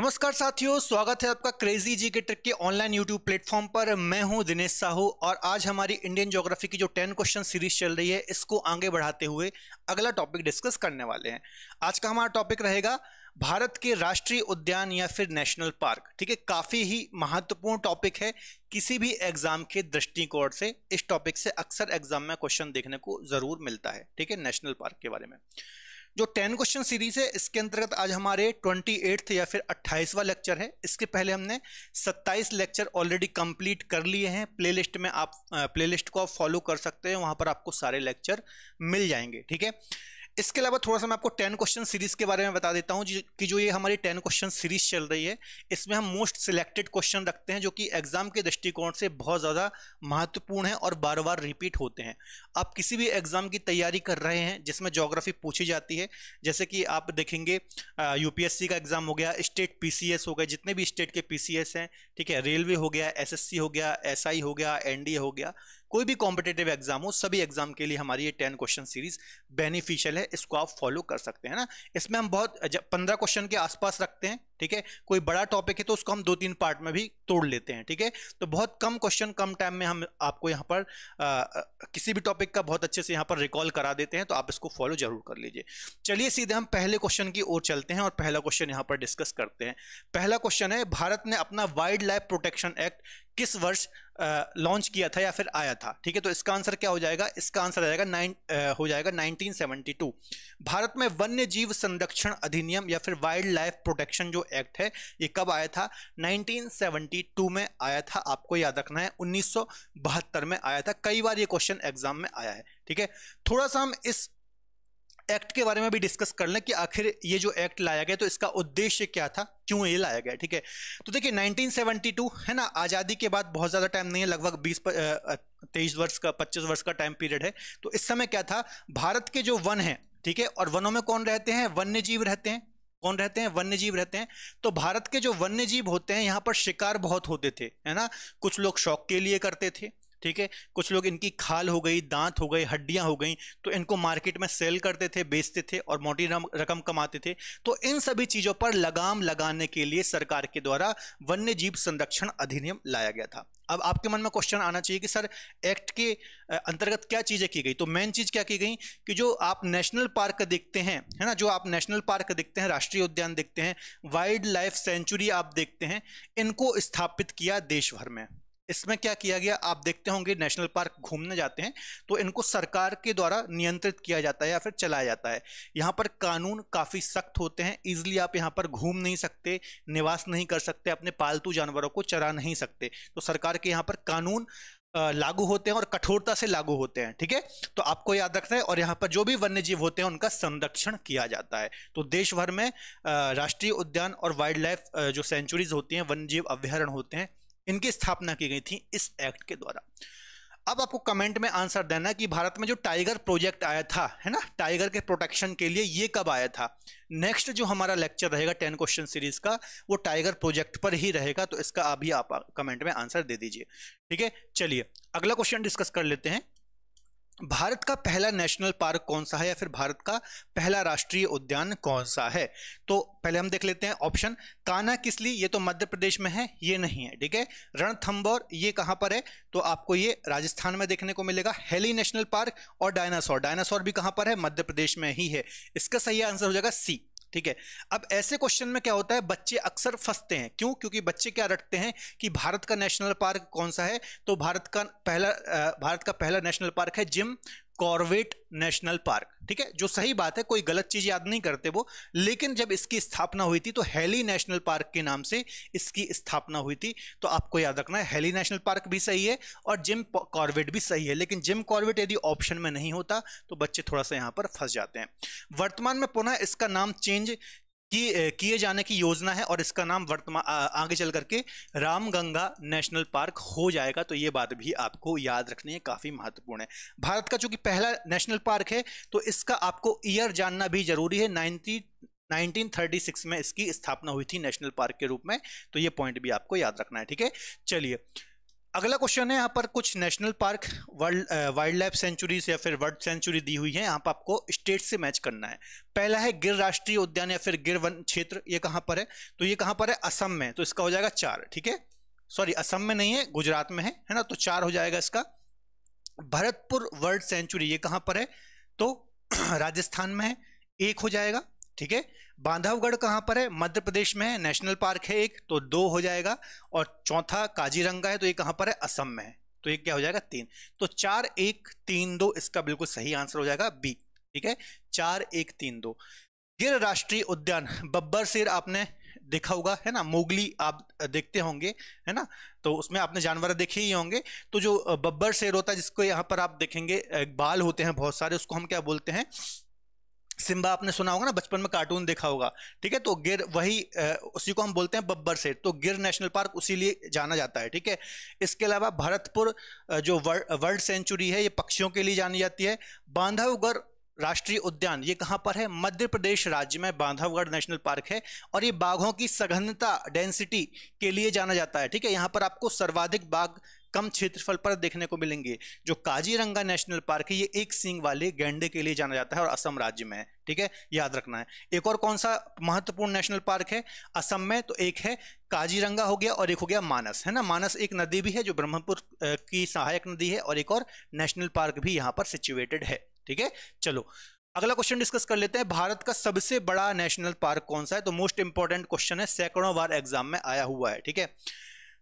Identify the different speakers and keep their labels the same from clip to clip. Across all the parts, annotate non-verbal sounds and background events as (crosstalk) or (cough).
Speaker 1: नमस्कार साथियों स्वागत है आपका क्रेजी जी के ट्रिक के ऑनलाइन यूट्यूब प्लेटफॉर्म पर मैं हूं दिनेश साहू और आज हमारी इंडियन ज्योग्राफी की जो टेन क्वेश्चन सीरीज चल रही है इसको आगे बढ़ाते हुए अगला टॉपिक डिस्कस करने वाले हैं आज का हमारा टॉपिक रहेगा भारत के राष्ट्रीय उद्यान या फिर नेशनल पार्क ठीक है काफ़ी ही महत्वपूर्ण टॉपिक है किसी भी एग्जाम के दृष्टिकोण से इस टॉपिक से अक्सर एग्जाम में क्वेश्चन देखने को ज़रूर मिलता है ठीक है नेशनल पार्क के बारे में जो टेन क्वेश्चन सीरीज है इसके अंतर्गत आज हमारे ट्वेंटी एट्थ या फिर अट्ठाईसवा लेक्चर है इसके पहले हमने सत्ताईस लेक्चर ऑलरेडी कंप्लीट कर लिए हैं प्लेलिस्ट में आप प्लेलिस्ट को आप फॉलो कर सकते हैं वहां पर आपको सारे लेक्चर मिल जाएंगे ठीक है इसके अलावा थोड़ा सा मैं आपको टेन क्वेश्चन सीरीज के बारे में बता देता हूँ कि जो ये हमारी टेन क्वेश्चन सीरीज चल रही है इसमें हम मोस्ट सिलेक्टेड क्वेश्चन रखते हैं जो कि एग्जाम के दृष्टिकोण से बहुत ज़्यादा महत्वपूर्ण है और बार बार रिपीट होते हैं आप किसी भी एग्जाम की तैयारी कर रहे हैं जिसमें जोग्राफी पूछी जाती है जैसे कि आप देखेंगे यू का एग्जाम हो गया स्टेट पी हो गया जितने भी स्टेट के पी हैं ठीक है रेलवे हो गया एस हो गया एस हो गया एन हो गया कोई भी कॉम्पिटेटिव एग्जाम हो सभी एग्जाम के लिए हमारी ये टेन क्वेश्चन सीरीज बेनिफिशियल है इसको आप फॉलो कर सकते हैं ना इसमें हम बहुत पंद्रह क्वेश्चन के आसपास रखते हैं ठीक है कोई बड़ा टॉपिक है तो उसको हम दो तीन पार्ट में भी तोड़ लेते हैं ठीक है तो बहुत कम क्वेश्चन कम टाइम में हम आपको यहाँ पर आ, किसी भी टॉपिक का बहुत अच्छे से यहाँ पर रिकॉल करा देते हैं तो आप इसको फॉलो जरूर कर लीजिए चलिए सीधे हम पहले क्वेश्चन की ओर चलते हैं और पहला क्वेश्चन यहाँ पर डिस्कस करते हैं पहला क्वेश्चन है भारत ने अपना वाइल्ड लाइफ प्रोटेक्शन एक्ट किस वर्ष लॉन्च किया था या फिर आया था ठीक है तो इसका आंसर क्या हो जाएगा इसका आंसर आएगा नाइन हो जाएगा 1972 भारत में वन्य जीव संरक्षण अधिनियम या फिर वाइल्ड लाइफ प्रोटेक्शन जो एक्ट है ये कब आया था 1972 में आया था आपको याद रखना है उन्नीस में आया था कई बार ये क्वेश्चन एग्जाम में आया है ठीक है थोड़ा सा हम इस एक्ट के बारे में भी डिस्कस कर लें कि आखिर ये जो एक्ट लाया गया तो इसका उद्देश्य क्या था क्यों ये लाया गया ठीक है तो देखिए 1972 है ना आज़ादी के बाद बहुत ज़्यादा टाइम नहीं है लगभग 20 तेईस वर्ष का 25 वर्ष का टाइम पीरियड है तो इस समय क्या था भारत के जो वन हैं ठीक है और वनों में कौन रहते हैं वन्य जीव रहते हैं कौन रहते हैं वन्य जीव रहते हैं तो भारत के जो वन्य जीव होते हैं यहाँ पर शिकार बहुत होते थे है ना कुछ लोग शौक के लिए करते थे ठीक है कुछ लोग इनकी खाल हो गई दांत हो गए हड्डियां हो गई तो इनको मार्केट में सेल करते थे बेचते थे और मोटी रकम कमाते थे तो इन सभी चीज़ों पर लगाम लगाने के लिए सरकार के द्वारा वन्य जीव संरक्षण अधिनियम लाया गया था अब आपके मन में क्वेश्चन आना चाहिए कि सर एक्ट के अंतर्गत क्या चीज़ें की गई तो मेन चीज़ क्या की गई कि जो आप नेशनल पार्क देखते हैं है ना जो आप नेशनल पार्क देखते हैं राष्ट्रीय उद्यान देखते हैं वाइल्ड लाइफ सेंचुरी आप देखते हैं इनको स्थापित किया देश भर में इसमें क्या किया गया आप देखते होंगे नेशनल पार्क घूमने जाते हैं तो इनको सरकार के द्वारा नियंत्रित किया जाता है या फिर चलाया जाता है यहाँ पर कानून काफ़ी सख्त होते हैं ईजिली आप यहाँ पर घूम नहीं सकते निवास नहीं कर सकते अपने पालतू जानवरों को चरा नहीं सकते तो सरकार के यहाँ पर कानून लागू होते हैं और कठोरता से लागू होते हैं ठीक है तो आपको याद रखना है और यहाँ पर जो भी वन्य जीव होते हैं उनका संरक्षण किया जाता है तो देश भर में राष्ट्रीय उद्यान और वाइल्ड लाइफ जो सेंचुरीज होती हैं वन्य जीव अभ्यारण होते हैं इनकी स्थापना की गई थी इस एक्ट के द्वारा अब आपको कमेंट में आंसर देना कि भारत में जो टाइगर प्रोजेक्ट आया था है ना टाइगर के प्रोटेक्शन के लिए ये कब आया था नेक्स्ट जो हमारा लेक्चर रहेगा टेन क्वेश्चन सीरीज का वो टाइगर प्रोजेक्ट पर ही रहेगा तो इसका अभी आप कमेंट में आंसर दे दीजिए ठीक है चलिए अगला क्वेश्चन डिस्कस कर लेते हैं भारत का पहला नेशनल पार्क कौन सा है या फिर भारत का पहला राष्ट्रीय उद्यान कौन सा है तो पहले हम देख लेते हैं ऑप्शन काना किस ये तो मध्य प्रदेश में है ये नहीं है ठीक है रणथंबोर ये कहाँ पर है तो आपको ये राजस्थान में देखने को मिलेगा हेली नेशनल पार्क और डायनासोर डायनासोर भी कहाँ पर है मध्य प्रदेश में ही है इसका सही आंसर हो जाएगा सी ठीक है अब ऐसे क्वेश्चन में क्या होता है बच्चे अक्सर फंसते हैं क्यों क्योंकि बच्चे क्या रटते हैं कि भारत का नेशनल पार्क कौन सा है तो भारत का पहला भारत का पहला नेशनल पार्क है जिम कॉर्वेट नेशनल पार्क ठीक है जो सही बात है कोई गलत चीज याद नहीं करते वो लेकिन जब इसकी स्थापना हुई थी तो हेली नेशनल पार्क के नाम से इसकी स्थापना हुई थी तो आपको याद रखना है हेली नेशनल पार्क भी सही है और जिम कॉर्वेट भी सही है लेकिन जिम कॉर्वेट यदि ऑप्शन में नहीं होता तो बच्चे थोड़ा सा यहाँ पर फंस जाते हैं वर्तमान में पुनः इसका नाम चेंज किए जाने की योजना है और इसका नाम वर्तमान आगे चल करके रामगंगा नेशनल पार्क हो जाएगा तो ये बात भी आपको याद रखनी है काफ़ी महत्वपूर्ण है भारत का चूंकि पहला नेशनल पार्क है तो इसका आपको ईयर जानना भी जरूरी है नाइन्टी 1936 में इसकी स्थापना हुई थी नेशनल पार्क के रूप में तो ये पॉइंट भी आपको याद रखना है ठीक है चलिए अगला क्वेश्चन है यहाँ पर कुछ national park world wildlife sanctuaries या फिर वर्ल्ड सेंचुरी दी हुई है यहाँ पर आपको स्टेट से मैच करना है पहला है गिर राष्ट्रीय उद्यान या फिर गिर वन क्षेत्र ये कहाँ पर है तो ये कहाँ पर है असम में तो इसका हो जाएगा चार ठीक है सॉरी असम में नहीं है गुजरात में है है ना तो चार हो जाएगा इसका भरतपुर वर्ल्ड सेंचुरी ये कहाँ पर है तो (clears throat) राजस्थान में है एक हो जाएगा ठीक है बांधवगढ़ कहाँ पर है मध्य प्रदेश में है नेशनल पार्क है एक तो दो हो जाएगा और चौथा काजीरंगा है तो ये कहाँ पर है असम में है तो ये क्या हो जाएगा तीन तो चार एक तीन दो इसका बिल्कुल सही आंसर हो जाएगा बी ठीक है चार एक तीन दो गिर राष्ट्रीय उद्यान बब्बर शेर आपने देखा होगा है ना मोगली आप देखते होंगे है ना तो उसमें आपने जानवर देखे ही होंगे तो जो बब्बर शेर होता है जिसको यहाँ पर आप देखेंगे बाल होते हैं बहुत सारे उसको हम क्या बोलते हैं सिम्बा आपने सुना होगा ना बचपन में कार्टून देखा होगा ठीक है तो गिर वही उसी को हम बोलते हैं बब्बर सेठ तो गिर नेशनल पार्क उसी लिए जाना जाता है ठीक है इसके अलावा भरतपुर जो वर्ल्ड सेंचुरी है ये पक्षियों के लिए जानी जाती है बांधवगढ़ राष्ट्रीय उद्यान ये कहाँ पर है मध्य प्रदेश राज्य में बांधवगढ़ नेशनल पार्क है और ये बाघों की सघनता डेंसिटी के लिए जाना जाता है ठीक है यहाँ पर आपको सर्वाधिक बाघ कम क्षेत्रफल पर देखने को मिलेंगे जो काजीरंगा नेशनल पार्क है ये एक सिंह वाले गेंडे के लिए जाना जाता है और असम राज्य में है ठीक है याद रखना है एक और कौन सा महत्वपूर्ण नेशनल पार्क है असम में तो एक है काजीरंगा हो गया और एक हो गया मानस है ना मानस एक नदी भी है जो ब्रह्मपुर की सहायक नदी है और एक और नेशनल पार्क भी यहाँ पर सिचुएटेड है ठीक है चलो अगला क्वेश्चन डिस्कस कर लेते हैं भारत का सबसे बड़ा नेशनल पार्क कौन सा है तो मोस्ट इंपॉर्टेंट क्वेश्चन है सैकड़ों बार एग्जाम में आया हुआ है ठीक है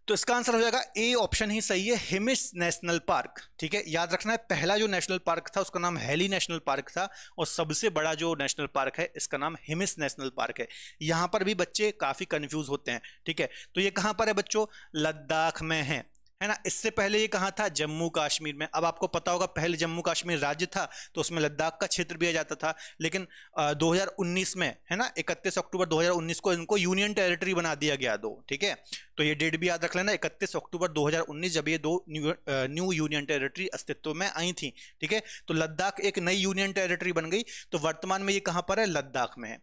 Speaker 1: तो इसका आंसर हो जाएगा ए ऑप्शन ही सही है हिमिस नेशनल पार्क ठीक है याद रखना है पहला जो नेशनल पार्क था उसका नाम हेली नेशनल पार्क था और सबसे बड़ा जो नेशनल पार्क है इसका नाम हिमिस नेशनल पार्क है यहाँ पर भी बच्चे काफ़ी कंफ्यूज होते हैं ठीक है तो ये कहाँ पर है बच्चों लद्दाख में है है ना इससे पहले ये कहाँ था जम्मू कश्मीर में अब आपको पता होगा पहले जम्मू कश्मीर राज्य था तो उसमें लद्दाख का क्षेत्र भी आ जाता था लेकिन आ, 2019 में है ना 31 अक्टूबर 2019 को इनको यूनियन टेरिटरी बना दिया गया दो ठीक है तो ये डेट भी याद रख लेना 31 अक्टूबर 2019 जब ये दो न्यू, यूनियन टेरेटरी अस्तित्व में आई थी ठीक है तो लद्दाख एक नई यूनियन टेरेटरी बन गई तो वर्तमान में ये कहाँ पर है लद्दाख में है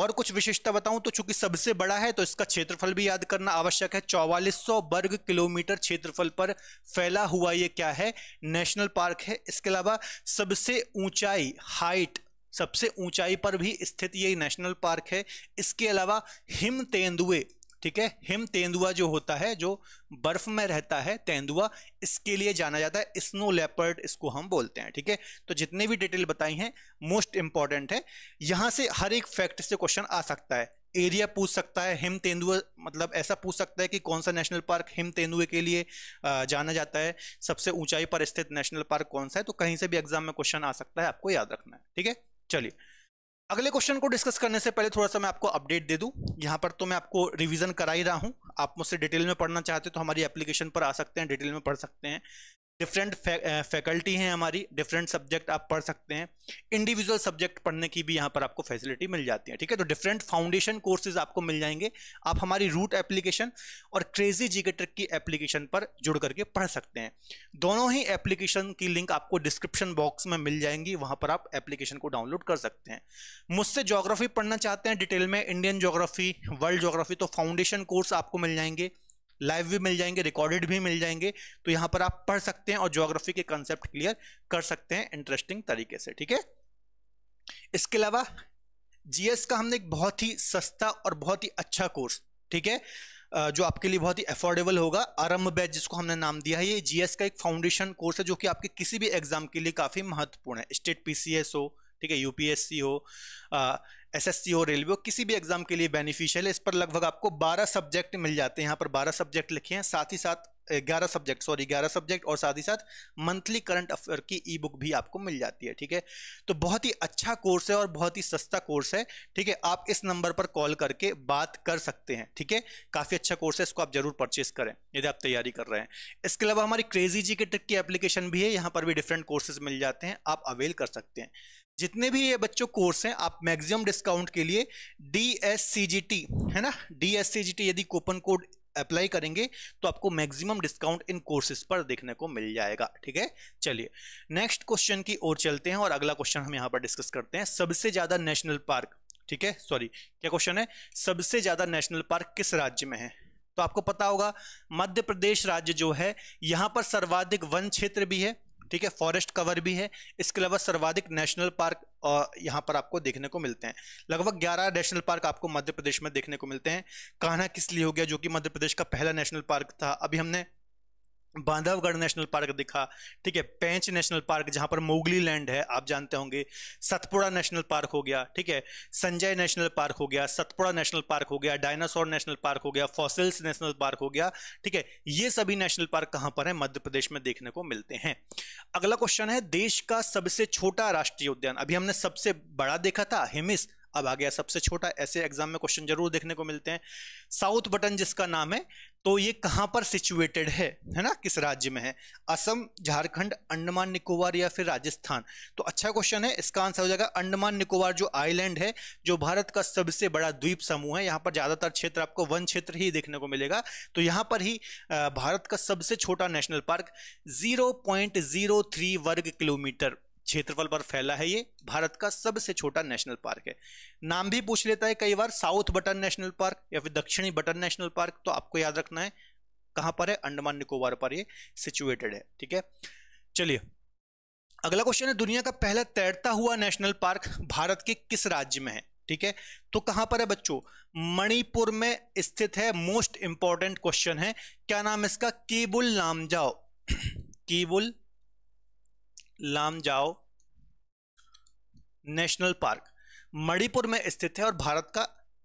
Speaker 1: और कुछ विशेषता बताऊं तो चूंकि सबसे बड़ा है तो इसका क्षेत्रफल भी याद करना आवश्यक है 4400 वर्ग किलोमीटर क्षेत्रफल पर फैला हुआ ये क्या है नेशनल पार्क है इसके अलावा सबसे ऊंचाई हाइट सबसे ऊंचाई पर भी स्थित ये नेशनल पार्क है इसके अलावा हिम तेंदुए ठीक है हिम तेंदुआ जो होता है जो बर्फ में रहता है तेंदुआ इसके लिए जाना जाता है स्नो लेपर्ड इसको हम बोलते हैं ठीक है तो जितने भी डिटेल बताई हैं मोस्ट इंपॉर्टेंट है यहां से हर एक फैक्ट से क्वेश्चन आ सकता है एरिया पूछ सकता है हिम तेंदुआ मतलब ऐसा पूछ सकता है कि कौन सा नेशनल पार्क हिम तेंदुए के लिए जाना जाता है सबसे ऊंचाई पर स्थित नेशनल पार्क कौन सा है तो कहीं से भी एग्जाम में क्वेश्चन आ सकता है आपको याद रखना है ठीक है चलिए अगले क्वेश्चन को डिस्कस करने से पहले थोड़ा सा मैं आपको अपडेट दे दूं यहाँ पर तो मैं आपको रिवीजन करा ही रहा हूँ आप मुझसे डिटेल में पढ़ना चाहते हो तो हमारी एप्लीकेशन पर आ सकते हैं डिटेल में पढ़ सकते हैं डिफरेंट फैकल्टी uh, हैं हमारी डिफरेंट सब्जेक्ट आप पढ़ सकते हैं इंडिविजुअल सब्जेक्ट पढ़ने की भी यहाँ पर आपको फैसिलिटी मिल जाती है ठीक है तो डिफरेंट फाउंडेशन कोर्सेज आपको मिल जाएंगे आप हमारी रूट एप्लीकेशन और क्रेजी जी की एप्लीकेशन पर जुड़ करके पढ़ सकते हैं दोनों ही एप्लीकेशन की लिंक आपको डिस्क्रिप्शन बॉक्स में मिल जाएंगी वहाँ पर आप एप्लीकेशन को डाउनलोड कर सकते हैं मुझसे जोग्राफी पढ़ना चाहते हैं डिटेल में इंडियन जोग्राफी वर्ल्ड जोग्राफी तो फाउंडेशन कोर्स आपको मिल जाएंगे लाइव भी मिल जाएंगे रिकॉर्डेड भी मिल जाएंगे तो यहाँ पर आप पढ़ सकते हैं और ज्योग्राफी के कंसेप्ट क्लियर कर सकते हैं इंटरेस्टिंग तरीके से ठीक है इसके अलावा जीएस का हमने एक बहुत ही सस्ता और बहुत ही अच्छा कोर्स ठीक है जो आपके लिए बहुत ही अफोर्डेबल होगा आरंभ बैच जिसको हमने नाम दिया है ये जीएस का एक फाउंडेशन कोर्स है जो कि आपके किसी भी एग्जाम के लिए काफ़ी महत्वपूर्ण है स्टेट पीसीएस हो ठीक है यूपीएससी हो एसएससी हो रेलवे किसी भी एग्जाम के लिए बेनिफिशियल है इस पर लगभग आपको 12 सब्जेक्ट मिल जाते हैं यहाँ पर 12 सब्जेक्ट लिखे हैं साथ ही साथ 11 सब्जेक्ट सॉरी 11 सब्जेक्ट और साथ ही साथ मंथली करंट अफेयर की ई बुक भी आपको मिल जाती है ठीक है तो बहुत ही अच्छा कोर्स है और बहुत ही सस्ता कोर्स है ठीक है आप इस नंबर पर कॉल करके बात कर सकते हैं ठीक है काफ़ी अच्छा कोर्स है इसको आप जरूर परचेस करें यदि आप तैयारी कर रहे हैं इसके अलावा हमारी क्रेजी जी के ट्रिक की एप्लीकेशन भी है यहाँ पर भी डिफरेंट कोर्सेज मिल जाते हैं आप अवेल कर सकते हैं जितने भी ये बच्चों कोर्स हैं आप मैक्सिमम डिस्काउंट के लिए D S C G T है ना D S C G T यदि कूपन कोड अप्लाई करेंगे तो आपको मैक्सिमम डिस्काउंट इन कोर्सेज पर देखने को मिल जाएगा ठीक है चलिए नेक्स्ट क्वेश्चन की ओर चलते हैं और अगला क्वेश्चन हम यहाँ पर डिस्कस करते हैं सबसे ज़्यादा नेशनल पार्क ठीक है सॉरी क्या क्वेश्चन है सबसे ज़्यादा नेशनल पार्क किस राज्य में है तो आपको पता होगा मध्य प्रदेश राज्य जो है यहां पर सर्वाधिक वन क्षेत्र भी है ठीक है फॉरेस्ट कवर भी है इसके अलावा सर्वाधिक नेशनल पार्क यहाँ पर आपको देखने को मिलते हैं लगभग 11 नेशनल पार्क आपको मध्य प्रदेश में देखने को मिलते हैं कहना किस लिए हो गया जो कि मध्य प्रदेश का पहला नेशनल पार्क था अभी हमने बांधवगढ़ नेशनल पार्क दिखा ठीक है पैंच नेशनल पार्क जहां पर मोगली लैंड है आप जानते होंगे सतपुड़ा नेशनल पार्क हो गया ठीक है संजय नेशनल पार्क हो गया सतपुड़ा नेशनल पार्क हो गया डायनासोर नेशनल पार्क हो गया फॉसिल्स नेशनल पार्क हो गया ठीक है ये सभी नेशनल पार्क कहां पर है मध्य प्रदेश में देखने को मिलते हैं अगला क्वेश्चन है देश का सबसे छोटा राष्ट्रीय उद्यान अभी हमने सबसे बड़ा देखा था हिमिस अब आ गया सबसे छोटा ऐसे एग्जाम में क्वेश्चन जरूर देखने को मिलते हैं साउथ बटन जिसका नाम है तो ये कहाँ पर सिचुएटेड है है ना किस राज्य में है असम झारखंड अंडमान निकोबार या फिर राजस्थान तो अच्छा क्वेश्चन है इसका आंसर हो जाएगा अंडमान निकोबार जो आइलैंड है जो भारत का सबसे बड़ा द्वीप समूह है यहाँ पर ज़्यादातर क्षेत्र आपको वन क्षेत्र ही देखने को मिलेगा तो यहाँ पर ही भारत का सबसे छोटा नेशनल पार्क जीरो वर्ग किलोमीटर क्षेत्रफल पर फैला है ये भारत का सबसे छोटा नेशनल पार्क है नाम भी पूछ लेता है कई बार साउथ बटन नेशनल पार्क या फिर दक्षिणी बटन नेशनल पार्क तो आपको याद रखना है कहां पर है अंडमान निकोबार पर ये सिचुएटेड है ठीक है चलिए अगला क्वेश्चन है दुनिया का पहला तैरता हुआ नेशनल पार्क भारत के किस राज्य में है ठीक है तो कहां पर है बच्चों मणिपुर में स्थित है मोस्ट इंपॉर्टेंट क्वेश्चन है क्या नाम इसका केबुल नाम जाओ (clears throat) केबुल जाओ नेशनल पार्क मणिपुर में स्थित है और भारत का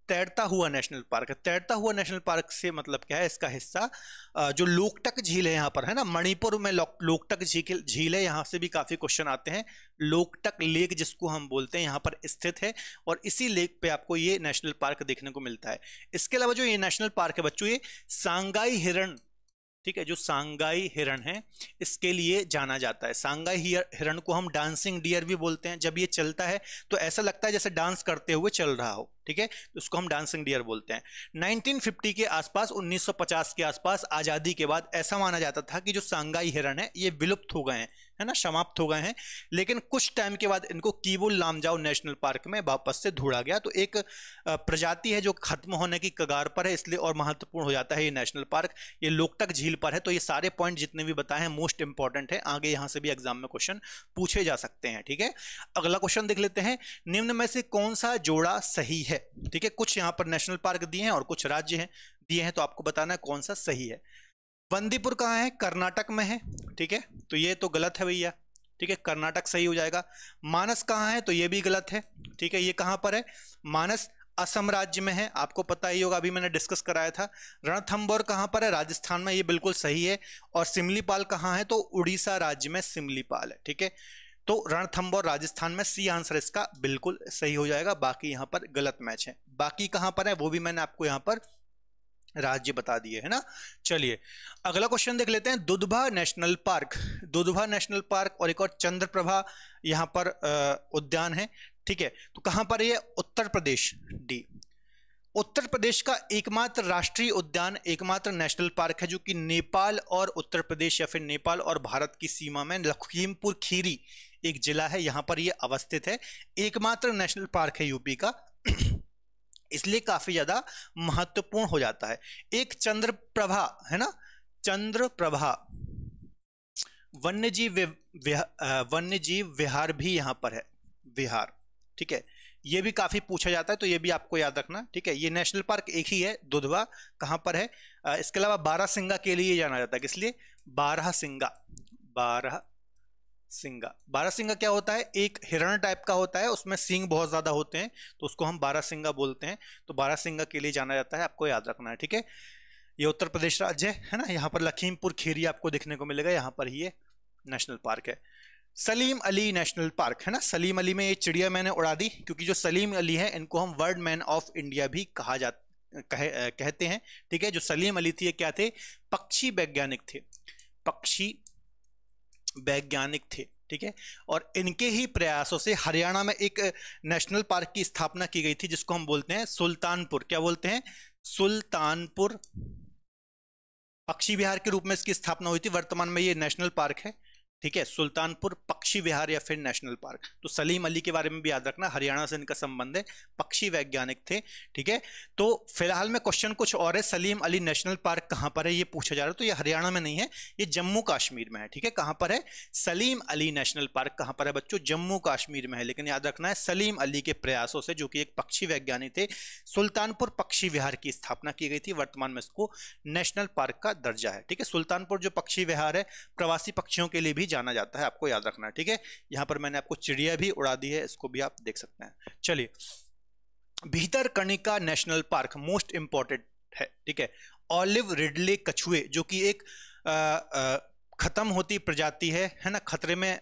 Speaker 1: तैरता हुआ नेशनल पार्क है तैरता हुआ नेशनल पार्क से मतलब क्या है इसका हिस्सा जो लोकटक झील है यहाँ पर है ना मणिपुर में लोकटक झील झील है यहाँ से भी काफ़ी क्वेश्चन आते हैं लोकटक लेक जिसको हम बोलते हैं यहाँ पर स्थित है और इसी लेक पे आपको ये नेशनल पार्क देखने को मिलता है इसके अलावा जो ये नेशनल पार्क है बच्चों ये सांगाई हिरण ठीक है जो सांगाई हिरण है इसके लिए जाना जाता है सांगाई हिरण को हम डांसिंग डियर भी बोलते हैं जब ये चलता है तो ऐसा लगता है जैसे डांस करते हुए चल रहा हो ठीक है तो उसको हम डांसिंग डियर बोलते हैं 1950 के आसपास 1950 के आसपास आज़ादी के बाद ऐसा माना जाता था कि जो सांगाई हिरण है ये विलुप्त हो गए हैं है ना समाप्त हो गए हैं लेकिन कुछ टाइम के बाद इनको कीबुल लामजाओ नेशनल पार्क में वापस से ढूंढा गया तो एक प्रजाति है जो खत्म होने की कगार पर है इसलिए और महत्वपूर्ण हो जाता है ये नेशनल पार्क ये लोकटक झील पर है तो ये सारे पॉइंट जितने भी बताए हैं मोस्ट इंपॉर्टेंट है आगे यहाँ से भी एग्जाम में क्वेश्चन पूछे जा सकते हैं ठीक है अगला क्वेश्चन देख लेते हैं निम्न में से कौन सा जोड़ा सही है है ठीक है कुछ यहाँ पर नेशनल पार्क दिए हैं और कुछ राज्य हैं दिए हैं तो आपको बताना है कौन सा सही है बंदीपुर कहाँ है कर्नाटक में है ठीक है तो ये तो गलत है भैया ठीक है कर्नाटक सही हो जाएगा मानस कहाँ है तो ये भी गलत है ठीक है ये कहाँ पर है मानस असम राज्य में है आपको पता ही होगा अभी मैंने डिस्कस कराया था रणथम्बोर कहाँ पर है राजस्थान में ये बिल्कुल सही है और सिमलीपाल कहाँ है तो उड़ीसा राज्य में सिमलीपाल है ठीक है तो रणथंबोर राजस्थान में सी आंसर इसका बिल्कुल सही हो जाएगा बाकी यहाँ पर गलत मैच है बाकी कहाँ पर है वो भी मैंने आपको यहाँ पर राज्य बता दिए है ना चलिए अगला क्वेश्चन देख लेते हैं Dudhwa national park Dudhwa national park और एक और चंद्रप्रभा यहाँ पर उद्यान है ठीक है तो कहाँ पर ये उत्तर प्रदेश डी उत्तर प्रदेश का एकमात्र राष्ट्रीय उद्यान एकमात्र नेशनल पार्क है जो कि नेपाल और उत्तर प्रदेश या फिर नेपाल और भारत की सीमा में लखीमपुर खीरी एक जिला है यहाँ पर यह अवस्थित है एकमात्र नेशनल पार्क है यूपी का (clears throat) इसलिए काफ़ी ज़्यादा महत्वपूर्ण हो जाता है एक चंद्रप्रभा है ना चंद्रप्रभा वन्य जीव वन्य जीव विहार भी यहाँ पर है विहार ठीक है ये भी काफ़ी पूछा जाता है तो ये भी आपको याद रखना ठीक है ये नेशनल पार्क एक ही है दुधवा कहाँ पर है इसके अलावा बारह सिंगा के लिए जाना जाता है किस लिए बारह सिंगा बारह सिंगा बारह सिंगा क्या होता है एक हिरण टाइप का होता है उसमें सिंग बहुत ज़्यादा होते हैं तो उसको हम बारह सिंगा बोलते हैं तो बारह सिंगा के लिए जाना जाता है आपको याद रखना है ठीक है ये उत्तर प्रदेश राज्य है ना यहाँ पर लखीमपुर खीरी आपको देखने को मिलेगा यहाँ पर ही ये नेशनल पार्क है सलीम अली नेशनल पार्क है ना सलीम अली में ये चिड़िया मैंने उड़ा दी क्योंकि जो सलीम अली है इनको हम वर्ल्ड मैन ऑफ इंडिया भी कहा जा कहे कहते हैं ठीक है जो सलीम अली थी ये क्या थे पक्षी वैज्ञानिक थे पक्षी वैज्ञानिक थे ठीक है और इनके ही प्रयासों से हरियाणा में एक नेशनल पार्क की स्थापना की गई थी जिसको हम बोलते हैं सुल्तानपुर क्या बोलते हैं सुल्तानपुर पक्षी विहार के रूप में इसकी स्थापना हुई थी वर्तमान में ये नेशनल पार्क है ठीक है सुल्तानपुर पक्षी विहार या फिर नेशनल पार्क तो सलीम अली के बारे में भी याद रखना हरियाणा से इनका संबंध है पक्षी वैज्ञानिक थे ठीक है तो फिलहाल में क्वेश्चन कुछ और है सलीम अली नेशनल पार्क कहाँ पर है ये पूछा जा रहा है तो ये हरियाणा में नहीं है ये जम्मू कश्मीर में है ठीक है कहाँ पर है सलीम अली नेशनल पार्क कहाँ पर है बच्चों जम्मू कश्मीर में है लेकिन याद रखना है सलीम अली के प्रयासों से जो कि एक पक्षी वैज्ञानिक थे सुल्तानपुर पक्षी विहार की स्थापना की गई थी वर्तमान में इसको नेशनल पार्क का दर्जा है ठीक है सुल्तानपुर जो पक्षी विहार है प्रवासी पक्षियों के लिए भी जाना जाता है आपको याद रखना है ठीक है यहाँ पर मैंने आपको चिड़िया भी उड़ा दी है इसको भी आप देख सकते हैं चलिए Bhitarkanika national park most important है ठीक है ऑलिव रिडले कछुए जो कि एक आ, आ, खत्म होती प्रजाति है है ना खतरे में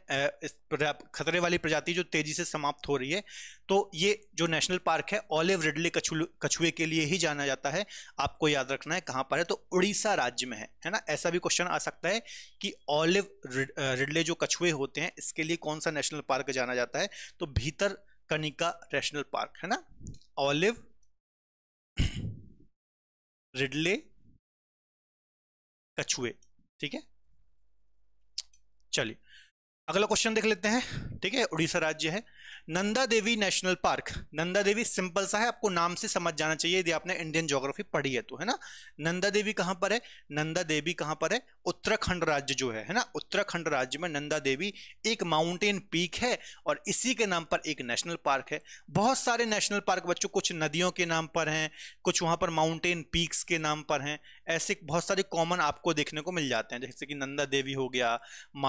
Speaker 1: खतरे वाली प्रजाति जो तेजी से समाप्त हो रही है तो ये जो नेशनल पार्क है ओलिव रिडले कछुए के लिए ही जाना जाता है आपको याद रखना है कहाँ पर है तो उड़ीसा राज्य में है है ना ऐसा भी क्वेश्चन आ सकता है कि ओलिव रिडले जो कछुए होते हैं इसके लिए कौन सा नेशनल पार्क जाना जाता है तो भीतर कनिका नेशनल पार्क है ना ओलिव रिडले कछुए ठीक है चलिए अगला क्वेश्चन देख लेते हैं ठीक है उड़ीसा राज्य है नंदा देवी नेशनल पार्क नंदा देवी सिंपल सा है आपको नाम से समझ जाना चाहिए यदि आपने इंडियन ज्योग्राफी पढ़ी है तो है ना नंदा देवी कहाँ पर है नंदा देवी कहाँ पर है उत्तराखंड राज्य जो है है ना उत्तराखंड राज्य में नंदा देवी एक माउंटेन पीक है और इसी के नाम पर एक नेशनल पार्क है बहुत सारे नेशनल पार्क बच्चों कुछ नदियों के नाम पर हैं कुछ वहाँ पर माउंटेन पीक्स के नाम पर हैं ऐसे बहुत सारे कॉमन आपको देखने को मिल जाते हैं जैसे कि नंदा देवी हो गया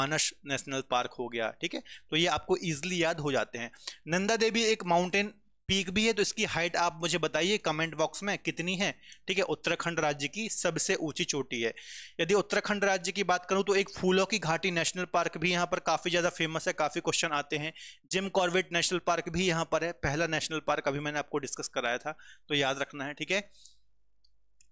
Speaker 1: मानस नेशनल पार्क हो गया ठीक है तो ये आपको ईजिली याद हो जाते हैं नंदा देवी एक माउंटेन पीक भी है तो इसकी हाइट आप मुझे बताइए कमेंट बॉक्स में कितनी है ठीक है उत्तराखंड राज्य की सबसे ऊंची चोटी है यदि उत्तराखंड राज्य की बात करूं तो एक फूलों की घाटी नेशनल पार्क भी यहां पर काफ़ी ज़्यादा फेमस है काफ़ी क्वेश्चन आते हैं जिम कॉर्बेट नेशनल पार्क भी यहां पर है पहला नेशनल पार्क अभी मैंने आपको डिस्कस कराया था तो याद रखना है ठीक है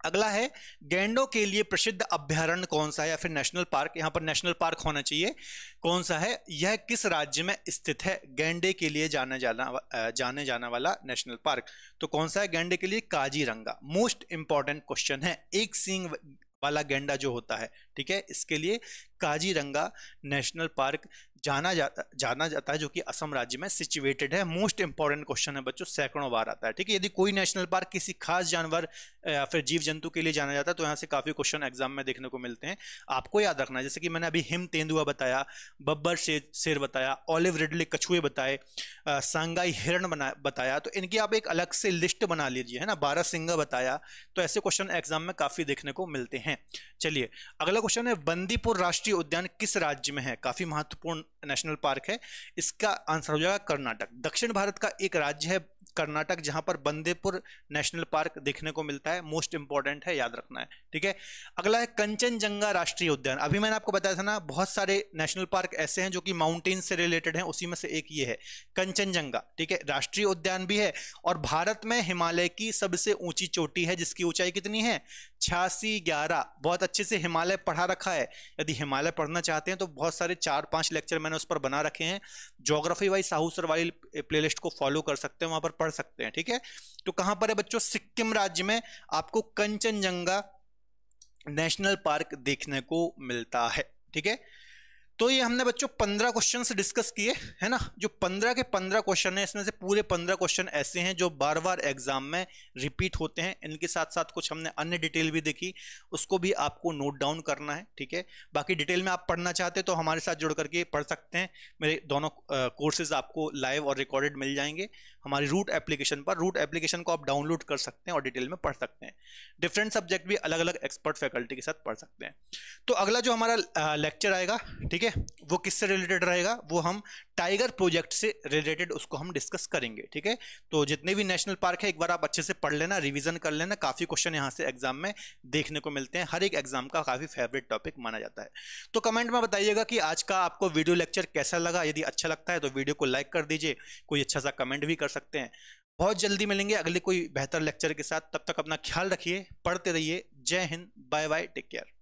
Speaker 1: अगला है गैंडों के लिए प्रसिद्ध अभ्यारण्य कौन सा है या फिर नेशनल पार्क यहाँ पर नेशनल पार्क होना चाहिए कौन सा है यह किस राज्य में स्थित है गैंडे के लिए जाने जाना जाने जाने वाला नेशनल पार्क तो कौन सा है गैंडे के लिए काजीरंगा मोस्ट इंपॉर्टेंट क्वेश्चन है एक सींग वाला गेंडा जो होता है ठीक है इसके लिए काजीरंगा नेशनल पार्क जाना जाता जाना जाता है जो कि असम राज्य में सिचुएटेड है मोस्ट इंपॉर्टेंट क्वेश्चन है बच्चों सैकड़ों बार आता है ठीक है यदि कोई नेशनल पार्क किसी खास जानवर या फिर जीव जंतु के लिए जाना जाता है तो यहाँ से काफ़ी क्वेश्चन एग्जाम में देखने को मिलते हैं आपको याद रखना है जैसे कि मैंने अभी हिम तेंदुआ बताया बब्बर शेर शेर बताया ऑलिव रिडले कछुए बताए सांगाई हिरण बताया तो इनकी आप एक अलग से लिस्ट बना लीजिए है ना बारह सिंगा बताया तो ऐसे क्वेश्चन एग्जाम में काफ़ी देखने को मिलते हैं चलिए अगला क्वेश्चन है बंदीपुर राष्ट्रीय राष्ट्रीय उद्यान किस राज्य में है काफी महत्वपूर्ण नेशनल पार्क है इसका आंसर हो जाएगा कर्नाटक दक्षिण भारत का एक राज्य है कर्नाटक जहां पर बंदेपुर नेशनल पार्क देखने को मिलता है मोस्ट इंपॉर्टेंट है याद रखना है ठीक है अगला है कंचनजंगा राष्ट्रीय उद्यान अभी मैंने आपको बताया था ना बहुत सारे नेशनल पार्क ऐसे हैं जो कि माउंटेन से रिलेटेड हैं उसी में से एक ये है कंचनजंगा ठीक है राष्ट्रीय उद्यान भी है और भारत में हिमालय की सबसे ऊंची चोटी है जिसकी ऊंचाई कितनी है छियासी ग्यारह बहुत अच्छे से हिमालय पढ़ा रखा है यदि हिमालय पढ़ना चाहते हैं तो बहुत सारे चार पांच लेक्चर मैंने उस पर बना रखे हैं ज्योग्राफी वाइज साहू सर वाली प्लेलिस्ट को फॉलो कर सकते हैं वहां पर पढ़ सकते हैं ठीक है तो कहां पर है बच्चों सिक्किम राज्य में आपको कंचनजंगा नेशनल पार्क देखने को मिलता है ठीक है तो ये हमने बच्चों पंद्रह क्वेश्चन डिस्कस किए है ना जो पंद्रह के पंद्रह क्वेश्चन है इसमें से पूरे पंद्रह क्वेश्चन ऐसे हैं जो बार बार एग्जाम में रिपीट होते हैं इनके साथ साथ कुछ हमने अन्य डिटेल भी देखी उसको भी आपको नोट डाउन करना है ठीक है बाकी डिटेल में आप पढ़ना चाहते तो हमारे साथ जुड़ करके पढ़ सकते हैं मेरे दोनों कोर्सेज आपको लाइव और रिकॉर्डेड मिल जाएंगे हमारी रूट एप्लीकेशन पर रूट एप्लीकेशन को आप डाउनलोड कर सकते हैं और डिटेल में पढ़ सकते हैं डिफरेंट सब्जेक्ट भी अलग अलग एक्सपर्ट फैकल्टी के साथ पढ़ सकते हैं तो अगला जो हमारा लेक्चर आएगा ठीक है वो किससे रिलेटेड रहेगा वो हम टाइगर प्रोजेक्ट से रिलेटेड उसको हम डिस्कस करेंगे ठीक है तो जितने भी नेशनल पार्क है एक बार आप अच्छे से पढ़ लेना रिविजन कर लेना काफ़ी क्वेश्चन यहाँ से एग्जाम में देखने को मिलते हैं हर एक एग्जाम का काफ़ी फेवरेट टॉपिक माना जाता है तो कमेंट में बताइएगा कि आज का आपको वीडियो लेक्चर कैसा लगा यदि अच्छा लगता है तो वीडियो को लाइक कर दीजिए कोई अच्छा सा कमेंट भी कर सकते हैं बहुत जल्दी मिलेंगे अगले कोई बेहतर लेक्चर के साथ तब तक अपना ख्याल रखिए पढ़ते रहिए जय हिंद बाय बाय टेक केयर